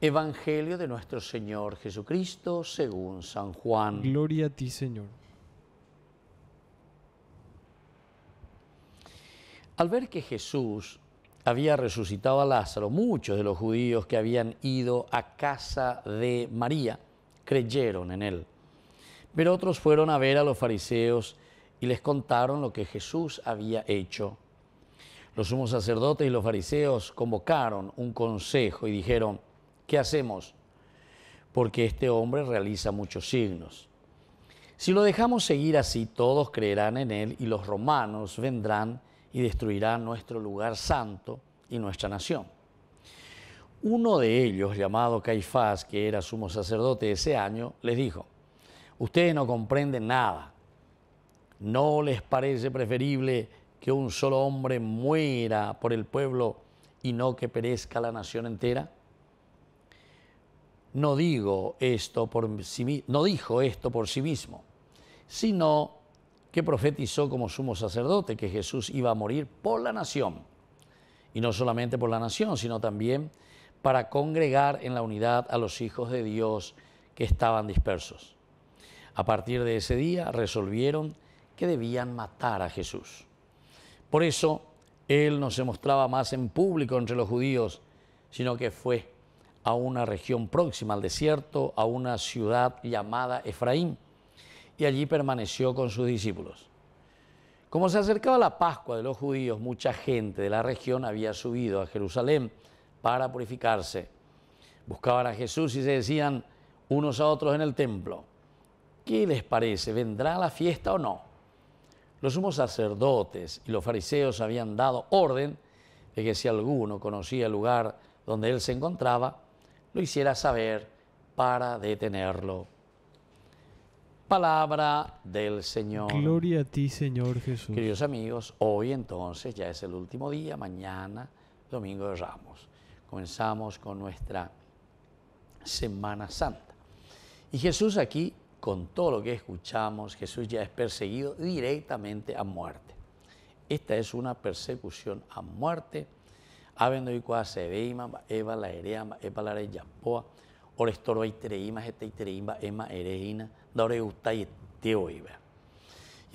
Evangelio de nuestro Señor Jesucristo según San Juan. Gloria a ti, Señor. Al ver que Jesús había resucitado a Lázaro, muchos de los judíos que habían ido a casa de María creyeron en él. Pero otros fueron a ver a los fariseos y les contaron lo que Jesús había hecho. Los sumos sacerdotes y los fariseos convocaron un consejo y dijeron, ¿Qué hacemos? Porque este hombre realiza muchos signos. Si lo dejamos seguir así, todos creerán en él y los romanos vendrán y destruirán nuestro lugar santo y nuestra nación. Uno de ellos, llamado Caifás, que era sumo sacerdote ese año, les dijo, ustedes no comprenden nada. ¿No les parece preferible que un solo hombre muera por el pueblo y no que perezca la nación entera? no digo esto por no dijo esto por sí mismo, sino que profetizó como sumo sacerdote que Jesús iba a morir por la nación, y no solamente por la nación, sino también para congregar en la unidad a los hijos de Dios que estaban dispersos. A partir de ese día resolvieron que debían matar a Jesús. Por eso, Él no se mostraba más en público entre los judíos, sino que fue a una región próxima al desierto, a una ciudad llamada Efraín, y allí permaneció con sus discípulos. Como se acercaba la Pascua de los judíos, mucha gente de la región había subido a Jerusalén para purificarse. Buscaban a Jesús y se decían unos a otros en el templo, ¿qué les parece? ¿Vendrá la fiesta o no? Los sumos sacerdotes y los fariseos habían dado orden de que si alguno conocía el lugar donde él se encontraba, lo hiciera saber para detenerlo. Palabra del Señor. Gloria a ti, Señor Jesús. Queridos amigos, hoy entonces ya es el último día, mañana, domingo de Ramos. Comenzamos con nuestra Semana Santa. Y Jesús aquí, con todo lo que escuchamos, Jesús ya es perseguido directamente a muerte. Esta es una persecución a muerte y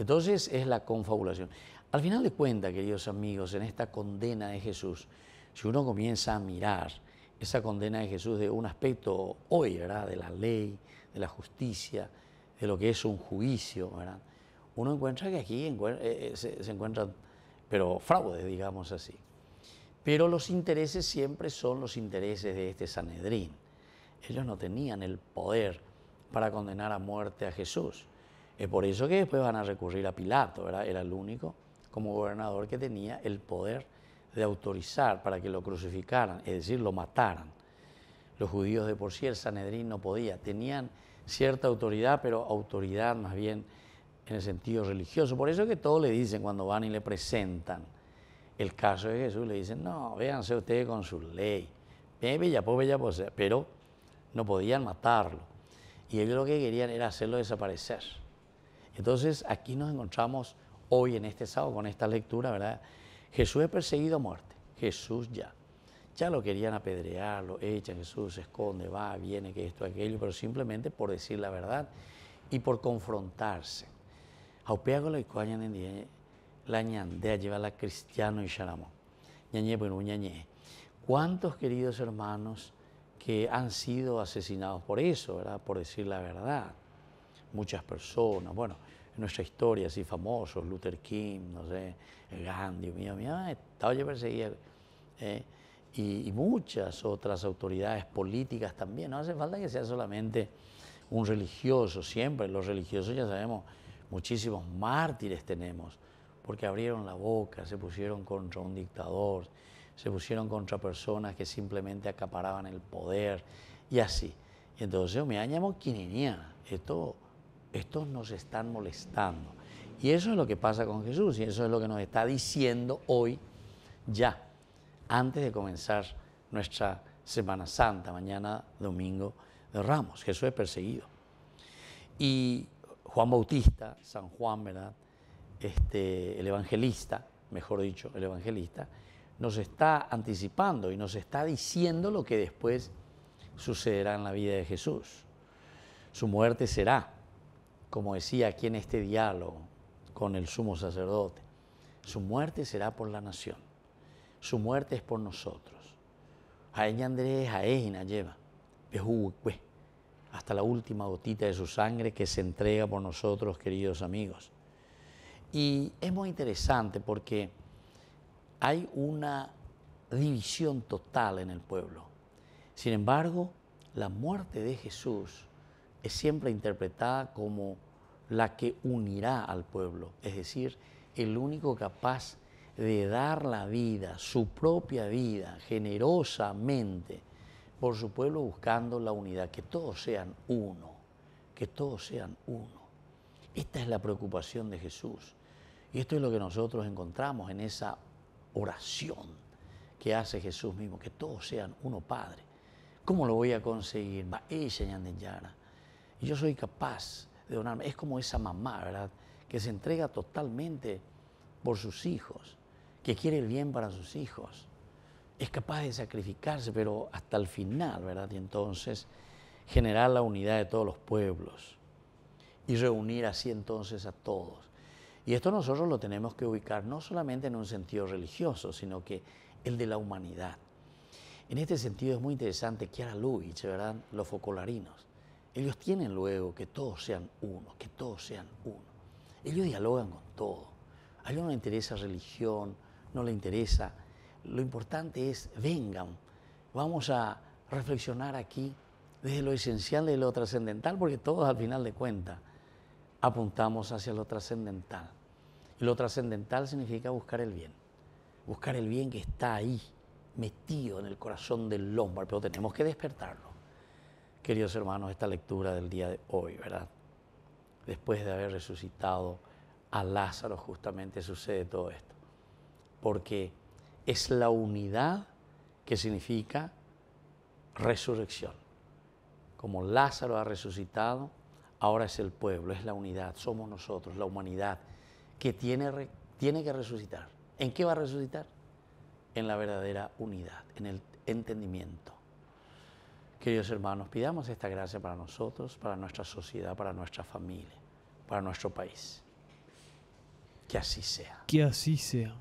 entonces es la confabulación. Al final de cuentas, queridos amigos, en esta condena de Jesús, si uno comienza a mirar esa condena de Jesús de un aspecto hoy, De la ley, de la justicia, de lo que es un juicio, ¿verdad? Uno encuentra que aquí eh, eh, se, se encuentran, pero fraudes, digamos así. Pero los intereses siempre son los intereses de este Sanedrín. Ellos no tenían el poder para condenar a muerte a Jesús. Es por eso que después van a recurrir a Pilato, ¿verdad? Era el único como gobernador que tenía el poder de autorizar para que lo crucificaran, es decir, lo mataran. Los judíos de por sí, el Sanedrín no podía, tenían cierta autoridad, pero autoridad más bien en el sentido religioso. Por eso que todo le dicen cuando van y le presentan, el caso de Jesús le dicen, no, véanse ustedes con su ley. Pues, pues, pero no podían matarlo. Y ellos lo que querían era hacerlo desaparecer. Entonces aquí nos encontramos hoy en este sábado con esta lectura, ¿verdad? Jesús es perseguido a muerte. Jesús ya. Ya lo querían apedrear, lo echan, Jesús se esconde, va, viene, que esto, aquello, pero simplemente por decir la verdad y por confrontarse la ñandea, lleva la cristiano y Sharamón. Ñañe, bueno, Ñañe. ¿Cuántos queridos hermanos que han sido asesinados por eso, por decir la verdad? Muchas personas, bueno, en nuestra historia, así famosos, Luther King, no sé, Gandhi, mío, mío, estaba yo perseguido. ¿eh? y, muchas otras autoridades políticas también. No hace falta que sea solamente un religioso, siempre los religiosos ya sabemos, muchísimos mártires tenemos porque abrieron la boca, se pusieron contra un dictador, se pusieron contra personas que simplemente acaparaban el poder y así. entonces me llamo quininía, esto, estos nos están molestando. Y eso es lo que pasa con Jesús y eso es lo que nos está diciendo hoy ya, antes de comenzar nuestra Semana Santa, mañana domingo de Ramos. Jesús es perseguido. Y Juan Bautista, San Juan, ¿verdad? Este, el evangelista, mejor dicho, el evangelista, nos está anticipando y nos está diciendo lo que después sucederá en la vida de Jesús. Su muerte será, como decía aquí en este diálogo con el sumo sacerdote, su muerte será por la nación, su muerte es por nosotros. lleva, hasta la última gotita de su sangre que se entrega por nosotros, queridos amigos. Y es muy interesante porque hay una división total en el pueblo. Sin embargo, la muerte de Jesús es siempre interpretada como la que unirá al pueblo, es decir, el único capaz de dar la vida, su propia vida, generosamente, por su pueblo buscando la unidad, que todos sean uno, que todos sean uno. Esta es la preocupación de Jesús. Y esto es lo que nosotros encontramos en esa oración que hace Jesús mismo, que todos sean uno Padre. ¿Cómo lo voy a conseguir? Y yo soy capaz de donarme. Es como esa mamá, ¿verdad? Que se entrega totalmente por sus hijos, que quiere el bien para sus hijos. Es capaz de sacrificarse, pero hasta el final, ¿verdad? Y entonces generar la unidad de todos los pueblos y reunir así entonces a todos y esto nosotros lo tenemos que ubicar no solamente en un sentido religioso, sino que el de la humanidad. En este sentido es muy interesante que Kiara Lubitsch, ¿verdad? Los focolarinos. Ellos tienen luego que todos sean uno, que todos sean uno. Ellos dialogan con todo. A ellos no les interesa religión, no les interesa. Lo importante es, vengan, vamos a reflexionar aquí desde lo esencial y lo trascendental, porque todos al final de cuentas apuntamos hacia lo trascendental. Y lo trascendental significa buscar el bien, buscar el bien que está ahí, metido en el corazón del hombre, pero tenemos que despertarlo. Queridos hermanos, esta lectura del día de hoy, ¿verdad? Después de haber resucitado a Lázaro, justamente sucede todo esto. Porque es la unidad que significa resurrección. Como Lázaro ha resucitado, ahora es el pueblo, es la unidad, somos nosotros, la humanidad, que tiene, que resucitar. ¿En qué va a resucitar? En la verdadera unidad, en el entendimiento. Queridos hermanos, pidamos esta gracia para nosotros, para nuestra sociedad, para nuestra familia, para nuestro país. Que así sea. Que así sea.